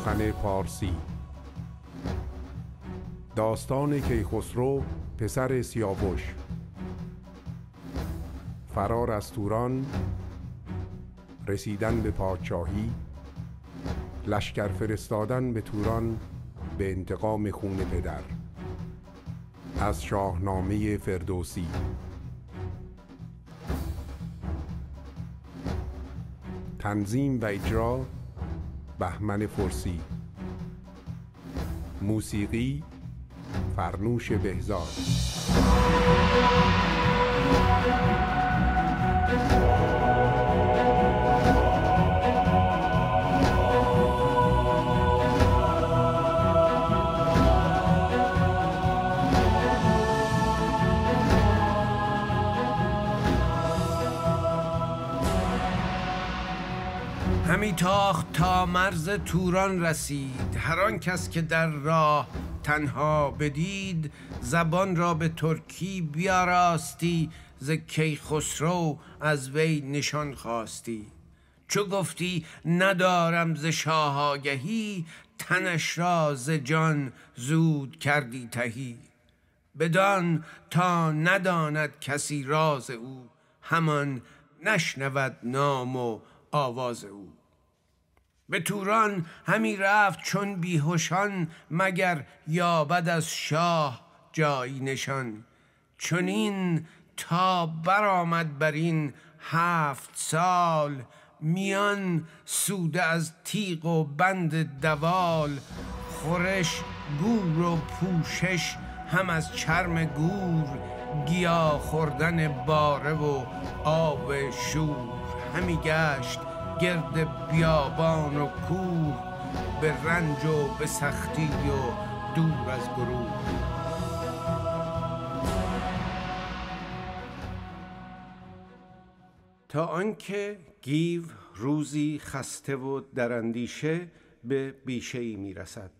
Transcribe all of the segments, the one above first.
سخن پارسی داستان کیخسرو پسر سیابوش فرار از توران رسیدن به پادشاهی لشکر فرستادن به توران به انتقام خون پدر از شاهنامه فردوسی تنظیم و اجرا بهمن فرسی موسیقی فرنوش بهزاد تاخت تا مرز توران رسید هر کس که در راه تنها بدید زبان را به ترکی بیاراستی ز کیخسرو از وی نشان خواستی چو گفتی ندارم ز شاه آگهی تنش را ز جان زود کردی تهی بدان تا نداند کسی راز او همان نشنود نام و آواز او به توران همی رفت چون بیهوشان مگر یابد از شاه جایی نشان چنین تا برآمد بر این هفت سال میان سوده از تیغ و بند دوال خورش گور و پوشش هم از چرم گور گیا خوردن باره و آب شور همی گشت گرد بیابان و کوه به رنج و به سختی و دور از گروه تا آنکه گیو روزی خسته و در به بیشه ای می رسد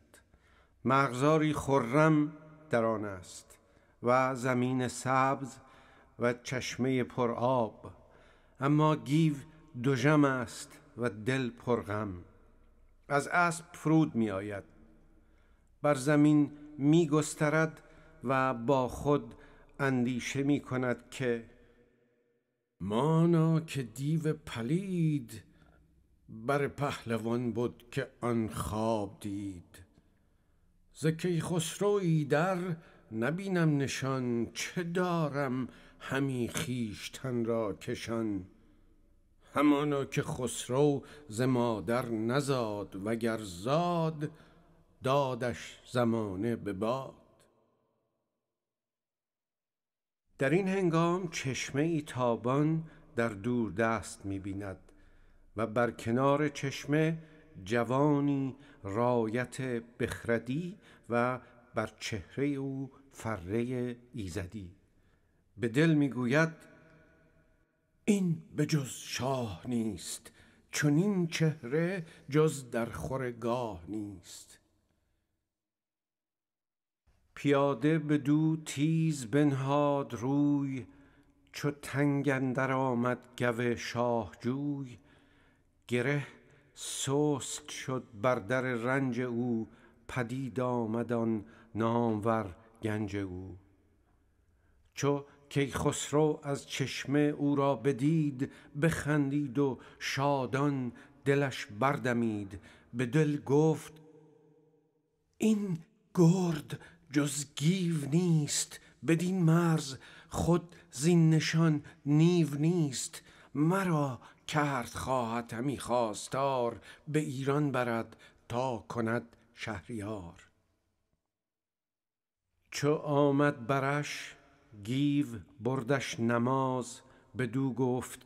مغزاری خرم در آن است و زمین سبز و چشمه پر آب اما گیو دوژم است و دل پرغم از اسب فرود می آید بر زمین می گسترد و با خود اندیشه می کند که مانا که دیو پلید بر پهلوان بود که آن خواب دید ز خسرو در نبینم نشان چه دارم همی خیشتن را کشان همانا که خسرو ز مادر نزاد وگر زاد دادش زمانه به باد در این هنگام چشمه ای تابان در دور دست می و بر کنار چشمه جوانی رایت بخردی و بر چهره او فره ایزدی به دل می این به جز شاه نیست چون این چهره جز در خور گاه نیست پیاده به دو تیز بنهاد روی چو تنگن اندر آمد گوه شاه جوی گره سست شد بر در رنج او پدید آمد آن نامور گنج او چو خسرو از چشمه او را بدید بخندید و شادان دلش بردمید به دل گفت این گرد جز گیو نیست بدین مرز خود زین نشان نیو نیست مرا کرد خواهد همی خواستار به ایران برد تا کند شهریار چو آمد برش گیو بردش نماز به دو گفت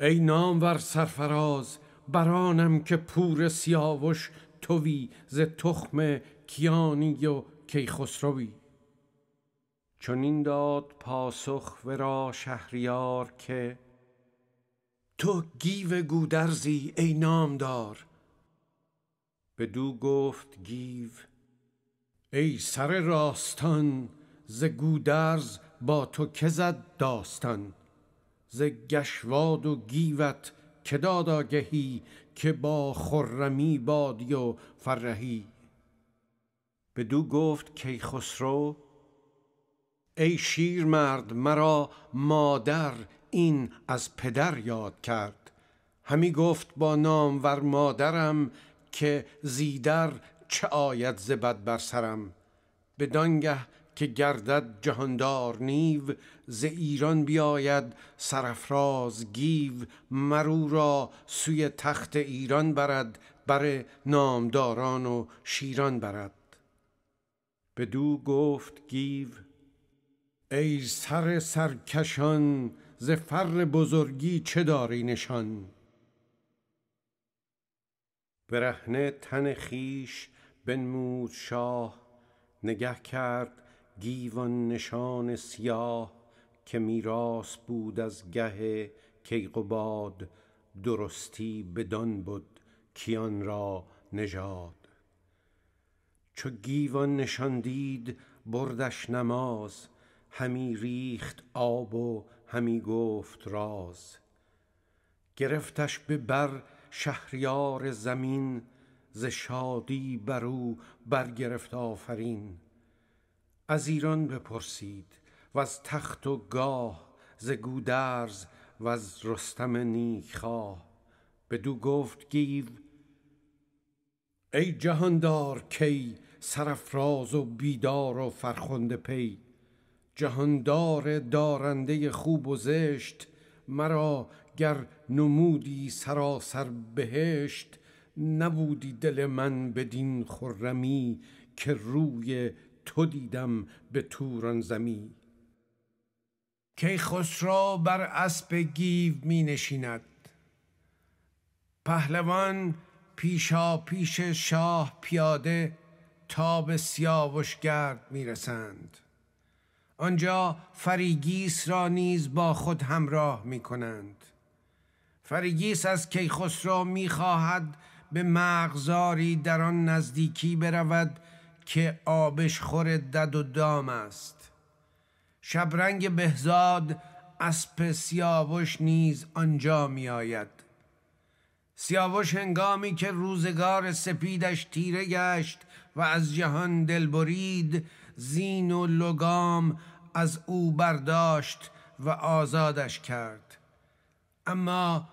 ای نامور سرفراز برانم که پور سیاوش توی ز تخم کیانی و کیخسروی این داد پاسخ ورا شهریار که تو گیو گودرزی ای نام به دو گفت گیو ای سر راستان ز گودرز با تو که زد داستان ز گشواد و گیوت که داد آگهی که با خرمی بادی و فرهی بدو گفت خسرو، ای شیر مرد مرا مادر این از پدر یاد کرد همی گفت با نام ور مادرم که زیدر چه آید ز بد بر سرم دانگه که گردد جهاندار نیو ز ایران بیاید سرفراز گیو مرو را سوی تخت ایران برد بر نامداران و شیران برد دو گفت گیو ای سر سرکشان ز فر بزرگی چه داری نشان برهنه تن خیش بنمود شاه نگه کرد گیوان نشان سیاه که میراس بود از گه کیقباد درستی بدان بود کیان را نژاد چو گیوان نشان دید بردش نماز همی ریخت آب و همی گفت راز گرفتش به بر شهریار زمین ز شادی بر او برگرفت آفرین از ایران بپرسید و از تخت و گاه ز گودرز و از رستم نیکخواه دو گفت گیو ای جهاندار کی سرفراز و بیدار و فرخنده پی جهاندار دارنده خوب و زشت مرا گر نمودی سراسر بهشت نبودی دل من بدین خرمی که روی تو دیدم به توران زمی که خسرو بر اسب گیو می نشیند پهلوان پیشا پیش شاه پیاده تا به گرد می رسند آنجا فریگیس را نیز با خود همراه می کنند فریگیس از کیخسرو می خواهد به مغزاری در آن نزدیکی برود که آبش خور دد و دام است شبرنگ بهزاد اسب سیاوش نیز آنجا می آید سیاوش هنگامی که روزگار سپیدش تیره گشت و از جهان دل برید زین و لگام از او برداشت و آزادش کرد اما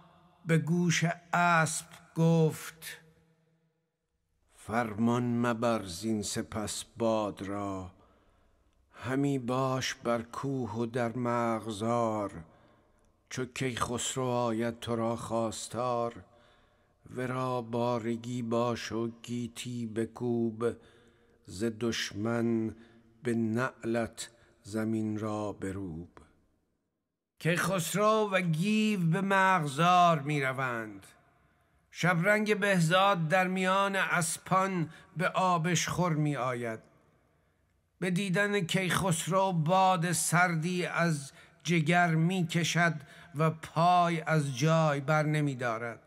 به گوش اسب گفت فرمان مبر زین سپس باد را همی باش بر کوه و در مغزار، چو خسرو آید تو را خواستار ورا بارگی باش و گیتی بکوب ز دشمن به نعلت زمین را بروب خسرو و گیو به مغزار می شبرنگ بهزاد در میان اسپان به آبش خور می آید به دیدن کیخسرو باد سردی از جگر می کشد و پای از جای بر نمی دارد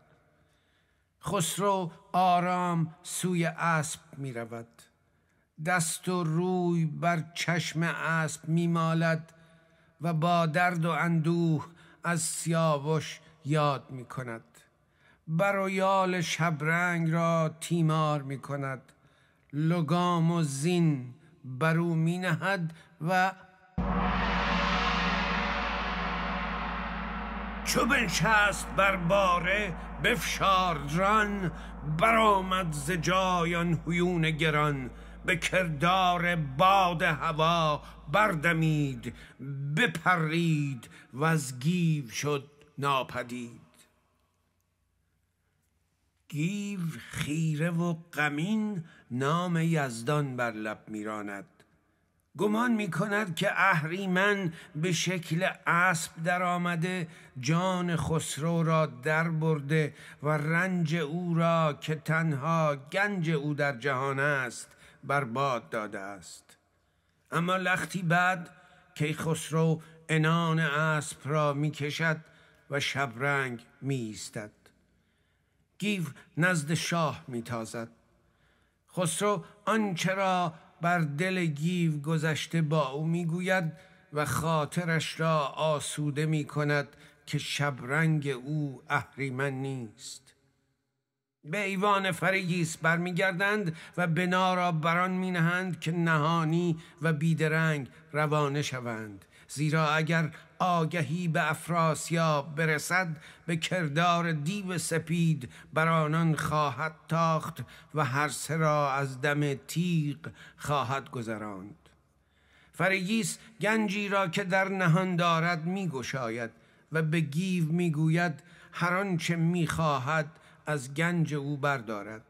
خسرو آرام سوی اسب می رود دست و روی بر چشم اسب می مالد و با درد و اندوه از سیاوش یاد می کند برویال شبرنگ را تیمار می کند لگام و زین برو می نهد و چو بنشست بر باره بفشاردران برآمد ز جایان هیون گران به کردار باد هوا بردمید بپرید و از گیو شد ناپدید گیو خیره و غمین نام یزدان بر لب میراند گمان می کند که اهریمن به شکل اسب در آمده جان خسرو را در برده و رنج او را که تنها گنج او در جهان است بر باد داده است اما لختی بعد که خسرو انان اسب را می کشد و شبرنگ می ایستد گیو نزد شاه میتازد خسرو آنچه بر دل گیو گذشته با او میگوید و خاطرش را آسوده میکند که شبرنگ او اهریمن نیست به ایوان فریگیس برمیگردند و بنا را بران می نهند که نهانی و بیدرنگ روانه شوند زیرا اگر آگهی به افراسیاب برسد به کردار دیو سپید بر آنان خواهد تاخت و هر را از دم تیغ خواهد گذراند فریگیس گنجی را که در نهان دارد میگشاید و به گیو میگوید هر آنچه میخواهد از گنج او بردارد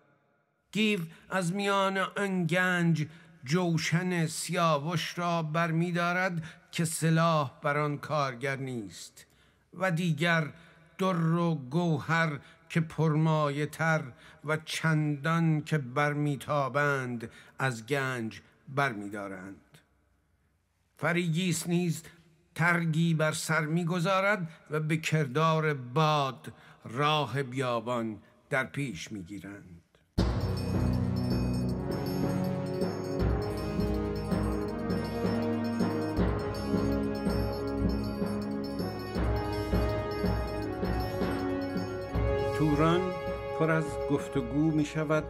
گیو از میان آن گنج جوشن سیاوش را برمیدارد که سلاح بر آن کارگر نیست و دیگر در و گوهر که پرمایه تر و چندان که برمیتابند از گنج برمیدارند فریگیس نیز ترگی بر سر میگذارد و به کردار باد راه بیابان در پیش میگیرند دوران پر از گفتگو می شود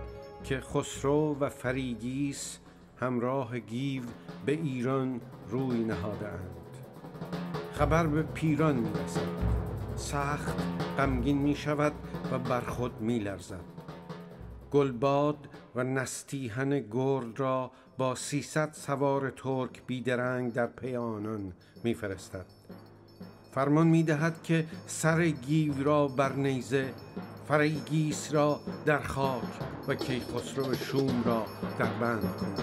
که خسرو و فریگیس همراه گیو به ایران روی اند خبر به پیران می رسد سخت غمگین می شود و بر خود می لرزد گلباد و نستیهن گرد را با 300 سوار ترک بیدرنگ در پی آنان میفرستد فرمان میدهد که سر گیو را بر نیزه فریگیس را در خاک و کیخسرو شوم را در بند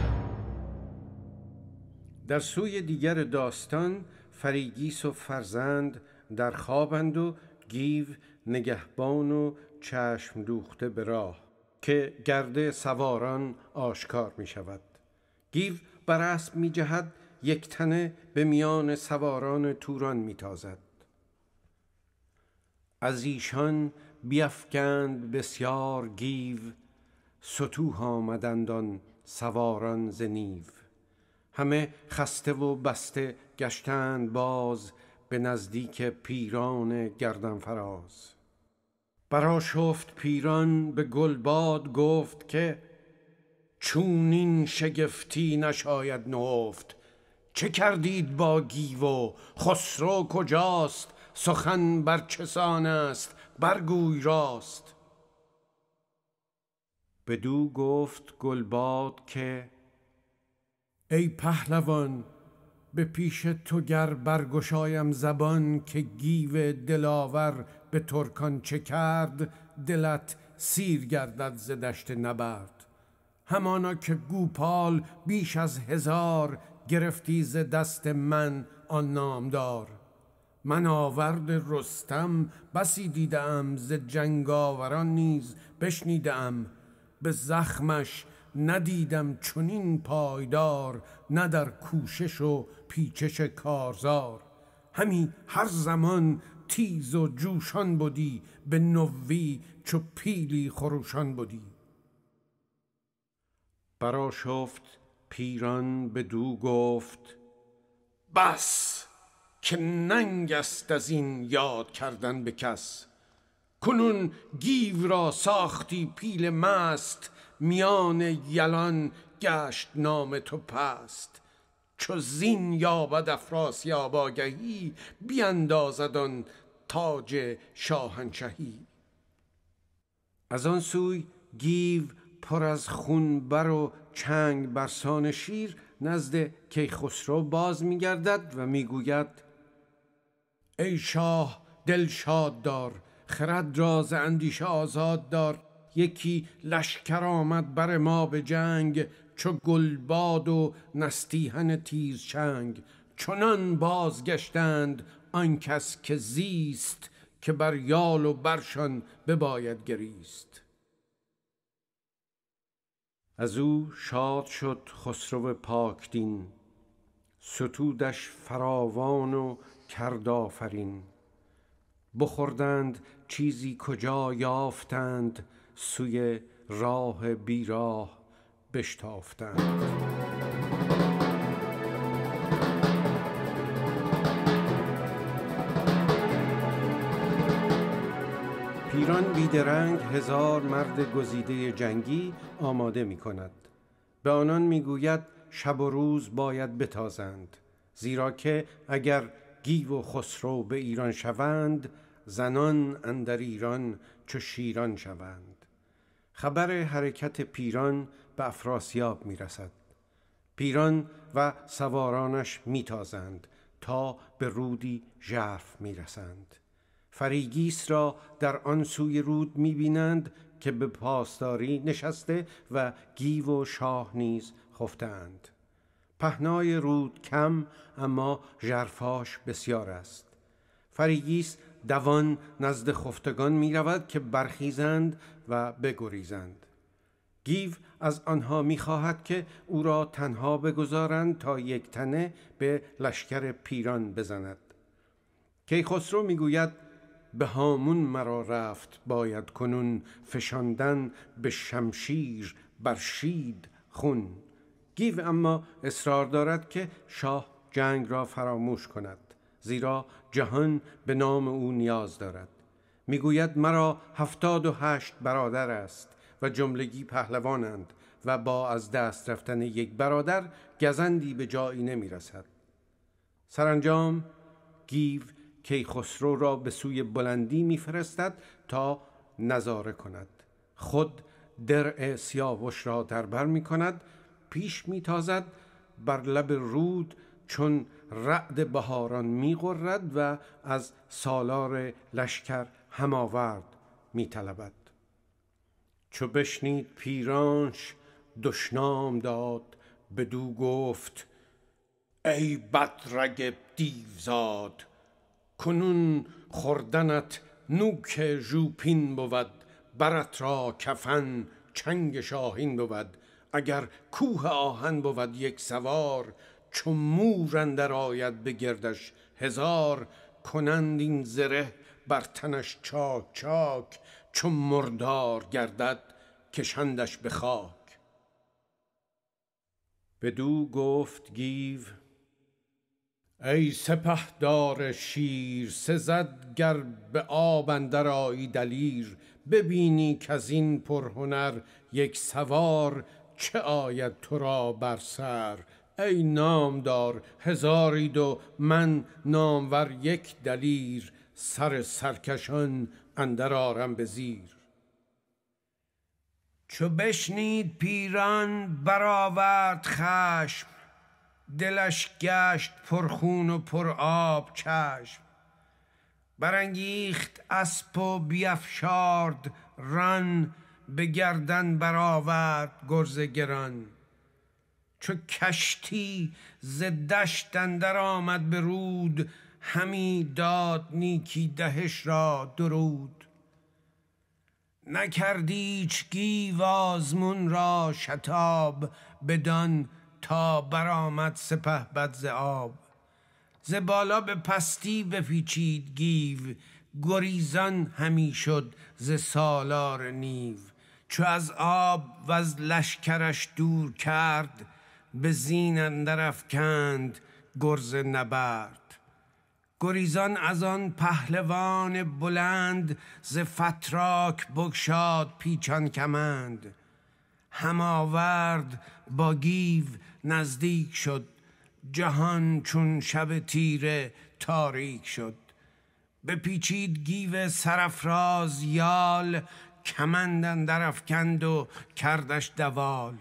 در سوی دیگر داستان فریگیس و فرزند در خوابند و گیو نگهبان و چشم دوخته به راه که گرد سواران آشکار می شود گیو بر اسب می جهد یک تنه به میان سواران توران می تازد از ایشان بیفکند بسیار گیو ستوه آمدند آن سواران ز همه خسته و بسته گشتند باز به نزدیک پیران گردن فراز براشفت پیران به گلباد گفت که چونین شگفتی نشاید نفت چه کردید با گیو و خسرو کجاست سخن بر چسان است برگوی راست بدو گفت گلباد که ای پهلوان به پیش تو گر برگشایم زبان که گیوه دلاور به ترکان چه کرد دلت سیر گردد ز دشت نبرد همانا که گوپال بیش از هزار گرفتی ز دست من آن نامدار من آورد رستم بسی دیدم ز جنگاوران نیز بشنیدم به زخمش ندیدم چنین پایدار نه در کوشش و پیچش کارزار همی هر زمان تیز و جوشان بودی به نوی چو پیلی خروشان بودی شفت پیران به دو گفت بس که ننگ است از این یاد کردن به کس کنون گیو را ساختی پیل مست میان یلان گشت نام تو پست چو زین یابد افراسیاب آگهی بیاندازد آن تاج شاهنشهی از آن سوی گیو پر از خون بر و چنگ برسان شیر نزد کیخسرو باز میگردد و میگوید ای شاه دل شاد دار خرد را ز اندیشه آزاد دار یکی لشکر آمد بر ما به جنگ چو گلباد و نستیهن تیز چنگ چنان بازگشتند آن کس که زیست که بر یال و برشان بباید گریست از او شاد شد خسرو پاکدین ستودش فراوان و کرد آفرین بخوردند چیزی کجا یافتند سوی راه بیراه بشتافتند پیران بیدرنگ هزار مرد گزیده جنگی آماده می کند. به آنان می گوید شب و روز باید بتازند زیرا که اگر گیو و خسرو به ایران شوند زنان اندر ایران چو شیران شوند خبر حرکت پیران به افراسیاب میرسد پیران و سوارانش میتازند تا به رودی ژرف میرسند فریگیس را در آن سوی رود میبینند که به پاسداری نشسته و گیو و شاه نیز خفتند پهنای رود کم اما ژرفاش بسیار است فریگیس دوان نزد خفتگان می رود که برخیزند و بگریزند گیو از آنها می خواهد که او را تنها بگذارند تا یک تنه به لشکر پیران بزند کیخسرو می گوید به هامون مرا رفت باید کنون فشاندن به شمشیر برشید خون گیو اما اصرار دارد که شاه جنگ را فراموش کند زیرا جهان به نام او نیاز دارد میگوید مرا هفتاد و هشت برادر است و جملگی پهلوانند و با از دست رفتن یک برادر گزندی به جایی نمی رسد. سرانجام گیو کیخسرو را به سوی بلندی میفرستد تا نظاره کند خود درع سیاوش را دربر می کند پیش میتازد بر لب رود چون رعد بهاران میغرد و از سالار لشکر هماورد میطلبد چو بشنید پیرانش دشنام داد بدو گفت ای بدرگ دیوزاد کنون خوردنت نوک ژوپین بود برت را کفن چنگ شاهین بود اگر کوه آهن بود یک سوار چو مور اندر آید به گردش هزار کنند این زره بر تنش چاک چاک چو مردار گردد کشندش به خاک بدو گفت گیو ای سپهدار شیر سزد گر به آب اندر دلیر ببینی که از این پرهنر یک سوار چه آید تو را بر سر ای نامدار هزارید و من نامور یک دلیر سر سرکشان اندر آرم به زیر چو بشنید پیران برآورد خشم دلش گشت پرخون و پر آب چشم برانگیخت اسب و بیفشارد رن. به گردن برآورد گرز گران چو کشتی ز دشت اندر آمد به رود همی داد نیکی دهش را درود نکردیچ گیو آزمون را شتاب بدان تا برآمد سپه بد ز آب ز بالا به پستی بپیچید گیو گریزان همی شد ز سالار نیو چو از آب و از لشکرش دور کرد به زین اندر کند گرز نبرد گریزان از آن پهلوان بلند ز فتراک بگشاد پیچان کمند هم با گیو نزدیک شد جهان چون شب تیره تاریک شد به پیچید گیو سرفراز یال کمند افکند و کردش دوال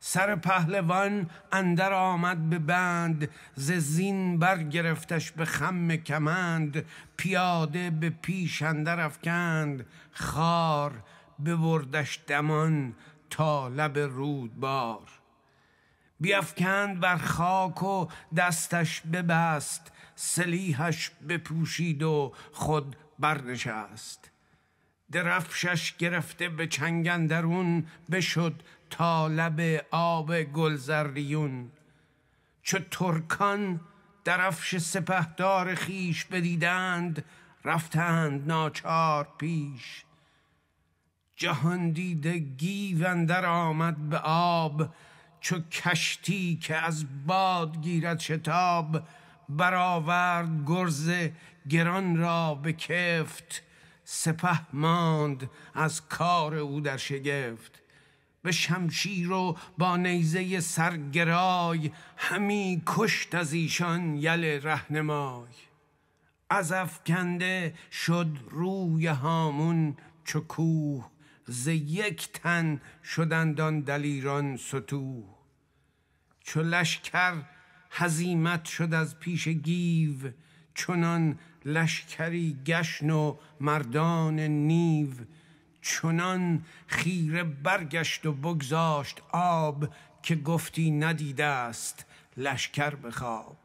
سر پهلوان اندر آمد به بند ز زین برگرفتش به خم کمند پیاده به پیش اندر افکند خار ببردش دمان تا لب رودبار بیافکند بر خاک و دستش ببست سلیحش بپوشید و خود برنشست درفشش گرفته به چنگن بشد تا لب آب گلزریون چو ترکان درفش سپهدار خیش بدیدند رفتند ناچار پیش جهان دیده در آمد به آب چو کشتی که از باد گیرد شتاب برآورد گرز گران را به کفت سپه ماند از کار او در شگفت به شمشیر و با نیزه سرگرای همی کشت از ایشان یل رهنمای از افکنده شد روی هامون چکوه ز یک تن شدند آن دلیران ستو چو لشکر هزیمت شد از پیش گیو چنان لشکری گشن و مردان نیو چنان خیره برگشت و بگذاشت آب که گفتی ندیده است لشکر بخواب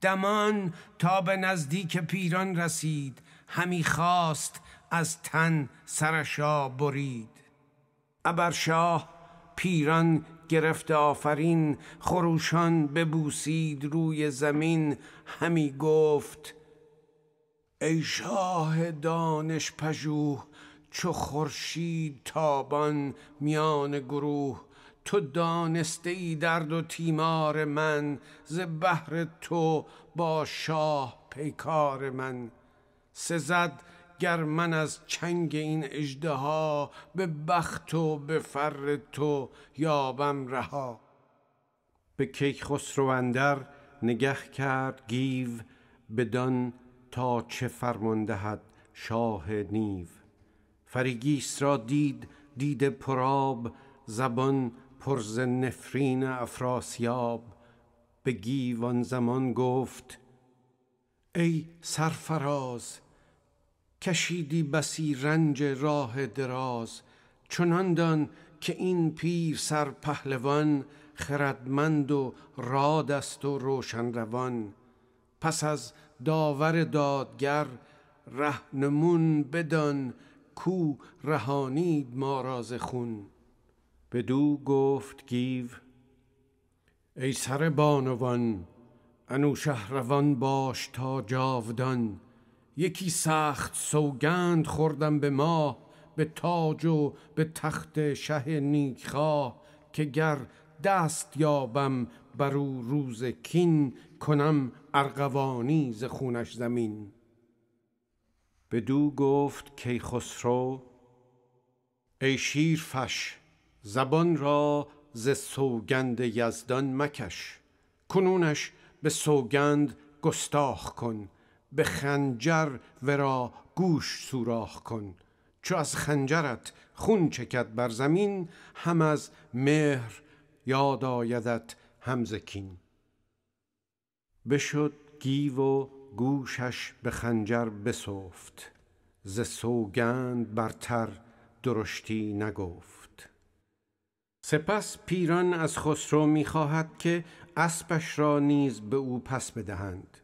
دمان تا به نزدیک پیران رسید همی خواست از تن سرشا برید ابرشاه پیران گرفت آفرین خروشان ببوسید روی زمین همی گفت ای شاه دانش پژوه چو خورشید تابان میان گروه تو دانسته ای درد و تیمار من ز بهر تو با شاه پیکار من سزد گر من از چنگ این اژدها به بخت و به فر تو یابم رها به کیخسرو اندر نگه کرد گیو بدان تا چه فرمان دهد شاه نیو فریگیس را دید دید پراب زبان پرز نفرین افراسیاب به گیوان زمان گفت ای سرفراز کشیدی بسی رنج راه دراز چنان دان که این پیر سر پهلوان خردمند و راد است و روشن روان پس از داور دادگر رهنمون بدان کو رهانید ما راز خون دو گفت گیو ای سر بانوان انو شهروان باش تا جاودان یکی سخت سوگند خوردم به ما به تاج و به تخت شه نیکخواه که گر دست یابم بر او روز کین کنم ارغوانی ز خونش زمین دو گفت کیخسرو ای شیر فش زبان را ز سوگند یزدان مکش کنونش به سوگند گستاخ کن به خنجر ورا گوش سوراخ کن چو از خنجرت خون چکد بر زمین هم از مهر یاد آیدت همزکین بشد گیو و گوشش به خنجر بسفت ز سوگند برتر درشتی نگفت سپس پیران از خسرو میخواهد که اسبش را نیز به او پس بدهند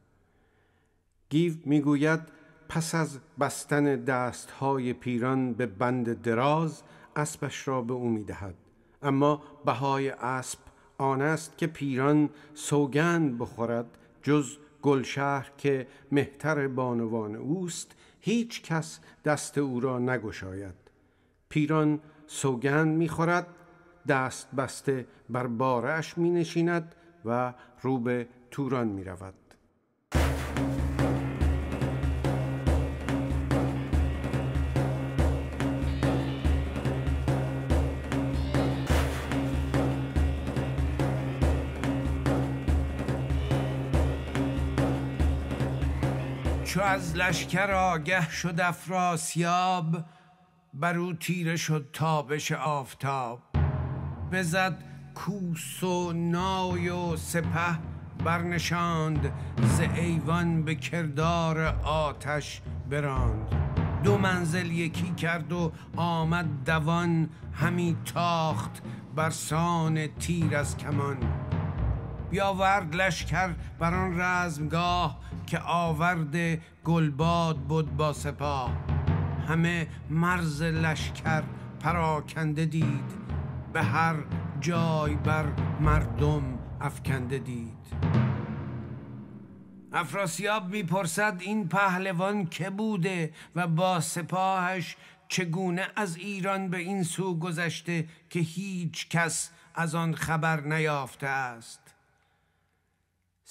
گیو میگوید پس از بستن دستهای پیران به بند دراز اسبش را به او میدهد اما بهای اسب آن است که پیران سوگند بخورد جز گلشهر که مهتر بانوان اوست هیچ کس دست او را نگشاید پیران سوگند میخورد دست بسته بر بارش می نشیند و رو به توران می رود. چو از لشکر آگه شد افراسیاب بر او تیره شد تابش آفتاب بزد کوس و نای و سپه برنشاند ز ایوان به کردار آتش براند دو منزل یکی کرد و آمد دوان همی تاخت برسان تیر از کمان بیاورد لشکر بر آن رزمگاه که آورد گلباد بود با سپاه همه مرز لشکر پراکنده دید به هر جای بر مردم افکنده دید افراسیاب میپرسد این پهلوان که بوده و با سپاهش چگونه از ایران به این سو گذشته که هیچ کس از آن خبر نیافته است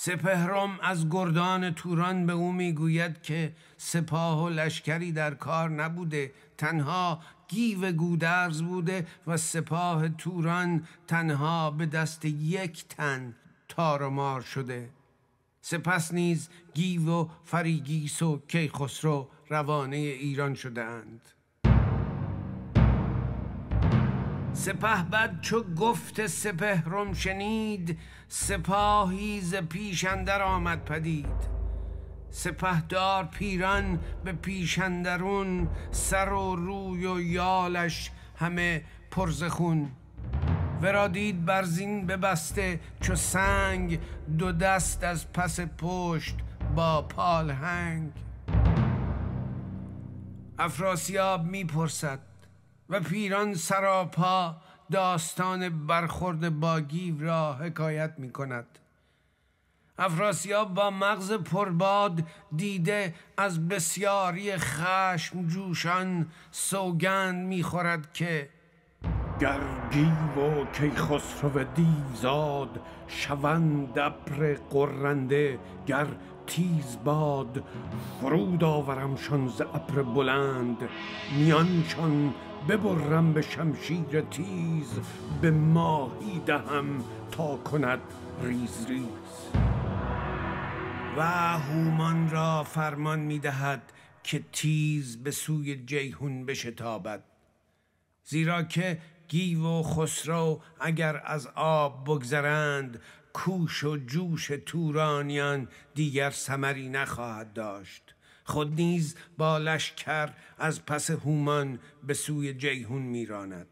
سپهرم از گردان توران به او میگوید که سپاه و لشکری در کار نبوده تنها گیو گودرز بوده و سپاه توران تنها به دست یک تن تار مار شده سپس نیز گیو و فریگیس و کیخسرو روانه ایران شدهاند سپه بد چو گفت سپه شنید سپاهی ز پیشندر آمد پدید سپهدار پیران به پیشندرون سر و روی و یالش همه پرزخون ورا دید برزین ببسته چو سنگ دو دست از پس پشت با پالهنگ افراسیاب میپرسد و پیران سراپا داستان برخورد با گیو را حکایت می کند افراسیاب با مغز پرباد دیده از بسیاری خشم جوشان سوگند میخورد که گر گیو و کیخسرو زاد شوند ابر قرنده گر تیز باد فرود آورمشان ز ابر بلند میانشان ببرم به شمشیر تیز به ماهی دهم تا کند ریز ریز و هومان را فرمان می دهد که تیز به سوی جیهون بشتابد زیرا که گیو و خسرو اگر از آب بگذرند کوش و جوش تورانیان دیگر ثمری نخواهد داشت خود نیز با لشکر از پس هومان به سوی جیهون میراند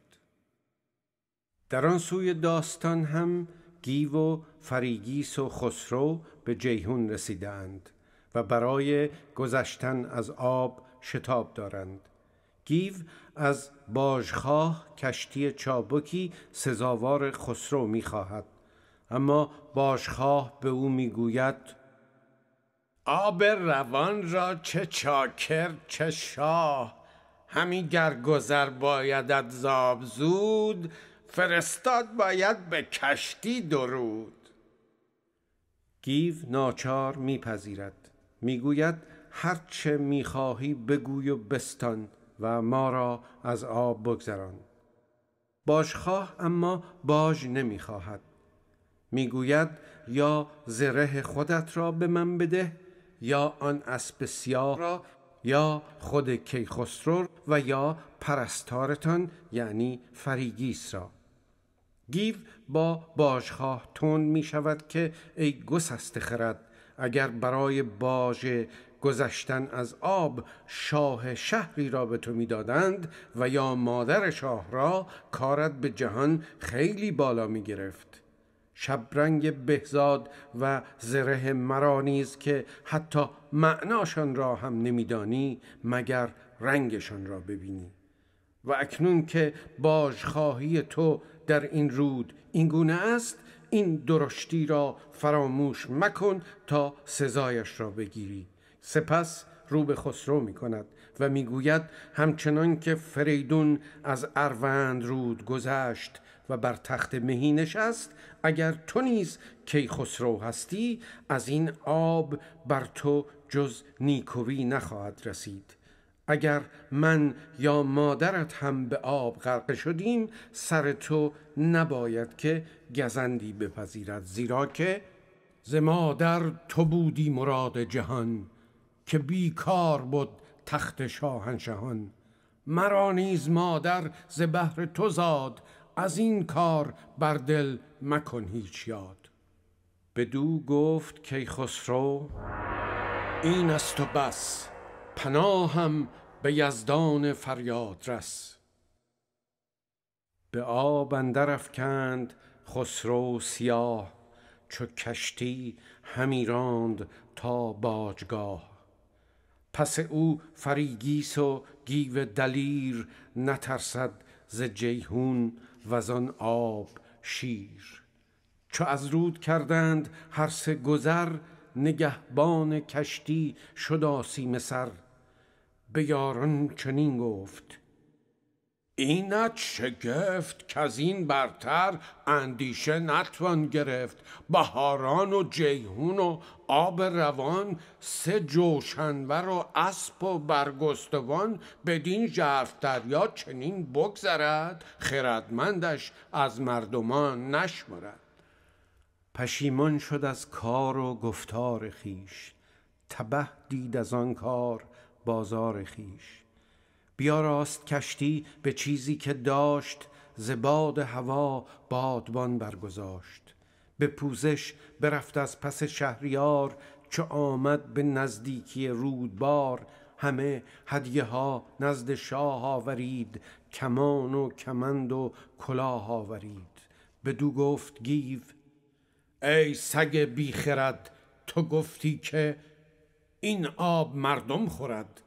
در آن سوی داستان هم گیو و فریگیس و خسرو به جیهون رسیدند و برای گذشتن از آب شتاب دارند گیو از باژخواه کشتی چابکی سزاوار خسرو میخواهد اما باژخواه به او میگوید آب روان را چه چاکر چه شاه همی گر گذر باید زاب زود فرستاد باید به کشتی درود گیو ناچار میپذیرد میگوید هرچه میخواهی بگوی و بستان و ما را از آب بگذران خواه اما باج نمیخواهد میگوید یا زره خودت را به من بده یا آن اسب سیاه را یا خود کیخسرو و یا پرستارتان یعنی فریگیس را گیو با باژخواه تون می شود که ای گسست خرد اگر برای باژ گذشتن از آب شاه شهری را به تو میدادند و یا مادر شاه را کارت به جهان خیلی بالا می گرفت شبرنگ بهزاد و زره مرا نیز که حتی معناشان را هم نمیدانی مگر رنگشان را ببینی و اکنون که باژخواهی تو در این رود اینگونه است این درشتی را فراموش مکن تا سزایش را بگیری سپس رو به خسرو می کند و میگوید همچنان که فریدون از اروند رود گذشت و بر تخت مهی نشست اگر تو نیز کیخسرو هستی از این آب بر تو جز نیکویی نخواهد رسید اگر من یا مادرت هم به آب غرق شدیم سر تو نباید که گزندی بپذیرد زیرا که ز مادر تو بودی مراد جهان که بیکار بود تخت شاهنشهان مرا نیز مادر ز بهر تو زاد از این کار بر دل مکن هیچ یاد دو گفت که خسرو این است و بس پناهم به یزدان فریاد رس به آب اندر افکند خسرو سیاه چو کشتی همی تا باجگاه پس او فریگیس و گیو دلیر نترسد ز جیهون و آن آب شیر چو از رود کردند هر سه گذر نگهبان کشتی شد آسیم سر به یاران چنین گفت اینت شگفت که از این برتر اندیشه نتوان گرفت بهاران و جیهون و آب روان سه جوشنور و اسب و برگستوان بدین جرف دریا چنین بگذرد خردمندش از مردمان نشمرد پشیمان شد از کار و گفتار خیش تبه دید از آن کار بازار خیش بیاراست کشتی به چیزی که داشت زباد هوا بادبان برگذاشت به پوزش برفت از پس شهریار چو آمد به نزدیکی رودبار همه هدیه ها نزد شاه آورید کمان و کمند و کلاه آورید دو گفت گیو ای سگ بیخرد تو گفتی که این آب مردم خورد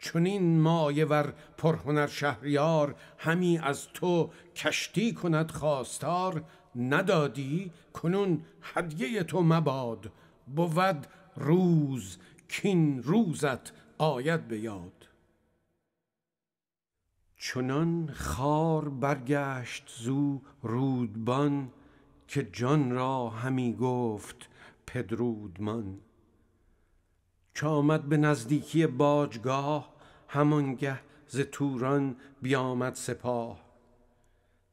چونین مایه ور پرهنر شهریار همی از تو کشتی کند خواستار ندادی کنون هدیه تو مباد بود روز کین روزت آید به یاد چنان خار برگشت زو رودبان که جان را همی گفت پدرودمان که آمد به نزدیکی باجگاه همانگه ز توران بیامد سپاه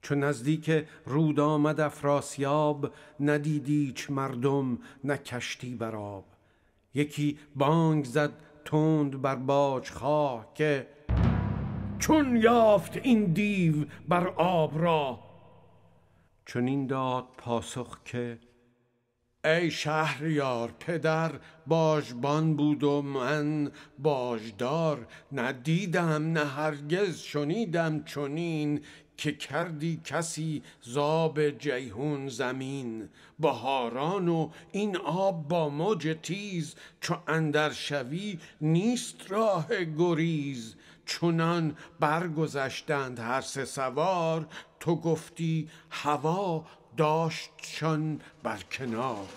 چو نزدیک رود آمد افراسیاب ندیدیچ مردم نه کشتی بر آب یکی بانگ زد تند بر باج خواه که چون یافت این دیو بر آب را چون این داد پاسخ که ای شهریار پدر باژبان بود و من باژدار ندیدم نه هرگز شنیدم چنین که کردی کسی زاب جیهون زمین بهاران و این آب با موج تیز چو اندر شوی نیست راه گریز چنان برگذشتند هر سه سوار تو گفتی هوا داشت چون بر کنار